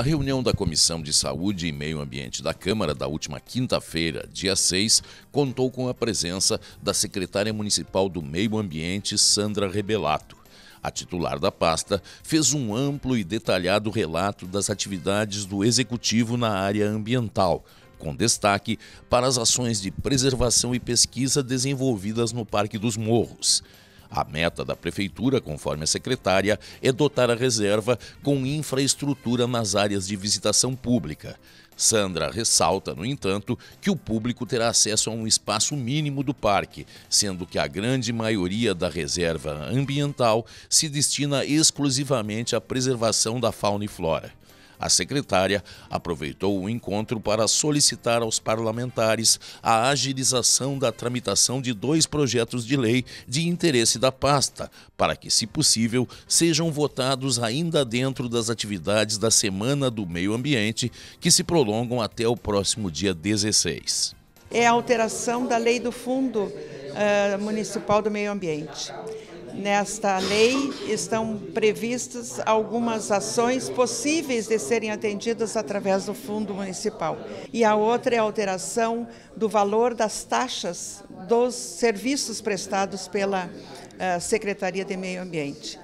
A reunião da Comissão de Saúde e Meio Ambiente da Câmara da última quinta-feira, dia 6, contou com a presença da secretária municipal do Meio Ambiente, Sandra Rebelato. A titular da pasta fez um amplo e detalhado relato das atividades do executivo na área ambiental, com destaque para as ações de preservação e pesquisa desenvolvidas no Parque dos Morros. A meta da prefeitura, conforme a secretária, é dotar a reserva com infraestrutura nas áreas de visitação pública. Sandra ressalta, no entanto, que o público terá acesso a um espaço mínimo do parque, sendo que a grande maioria da reserva ambiental se destina exclusivamente à preservação da fauna e flora. A secretária aproveitou o encontro para solicitar aos parlamentares a agilização da tramitação de dois projetos de lei de interesse da pasta, para que, se possível, sejam votados ainda dentro das atividades da Semana do Meio Ambiente, que se prolongam até o próximo dia 16. É a alteração da lei do fundo ah, municipal do Meio Ambiente. Nesta lei estão previstas algumas ações possíveis de serem atendidas através do Fundo Municipal. E a outra é a alteração do valor das taxas dos serviços prestados pela ah, Secretaria de Meio Ambiente.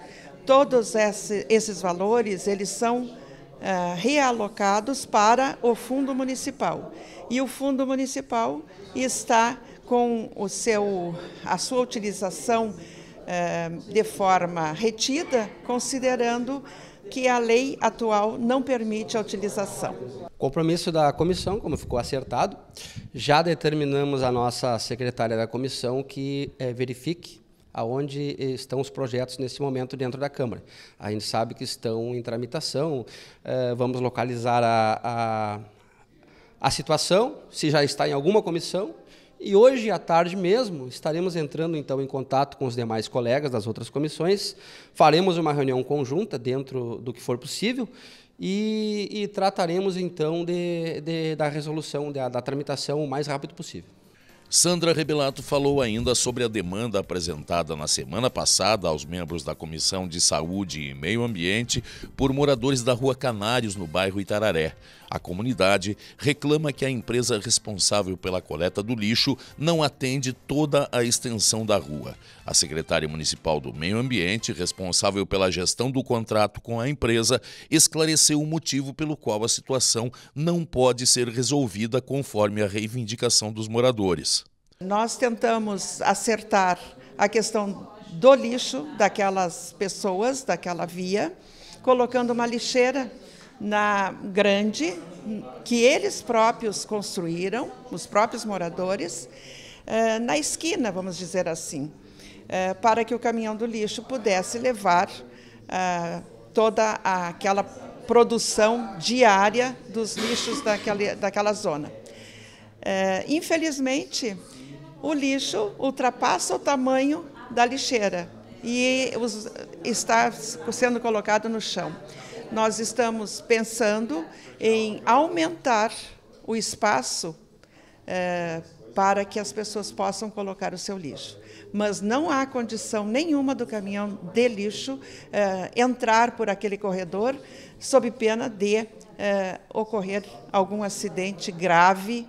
Todos esses valores, eles são é, realocados para o Fundo Municipal. E o Fundo Municipal está com o seu, a sua utilização é, de forma retida, considerando que a lei atual não permite a utilização. Compromisso da comissão, como ficou acertado, já determinamos a nossa secretária da comissão que é, verifique aonde estão os projetos nesse momento dentro da Câmara. A gente sabe que estão em tramitação, eh, vamos localizar a, a, a situação, se já está em alguma comissão, e hoje à tarde mesmo estaremos entrando então em contato com os demais colegas das outras comissões, faremos uma reunião conjunta dentro do que for possível e, e trataremos então de, de, da resolução, da, da tramitação o mais rápido possível. Sandra Rebelato falou ainda sobre a demanda apresentada na semana passada aos membros da Comissão de Saúde e Meio Ambiente por moradores da Rua Canários, no bairro Itararé. A comunidade reclama que a empresa responsável pela coleta do lixo não atende toda a extensão da rua. A secretária municipal do Meio Ambiente, responsável pela gestão do contrato com a empresa, esclareceu o motivo pelo qual a situação não pode ser resolvida conforme a reivindicação dos moradores. Nós tentamos acertar a questão do lixo daquelas pessoas, daquela via, colocando uma lixeira na grande que eles próprios construíram, os próprios moradores, eh, na esquina, vamos dizer assim, eh, para que o caminhão do lixo pudesse levar eh, toda aquela produção diária dos lixos daquela, daquela zona. Infelizmente, o lixo ultrapassa o tamanho da lixeira e está sendo colocado no chão. Nós estamos pensando em aumentar o espaço é, para que as pessoas possam colocar o seu lixo. Mas não há condição nenhuma do caminhão de lixo é, entrar por aquele corredor, sob pena de é, ocorrer algum acidente grave.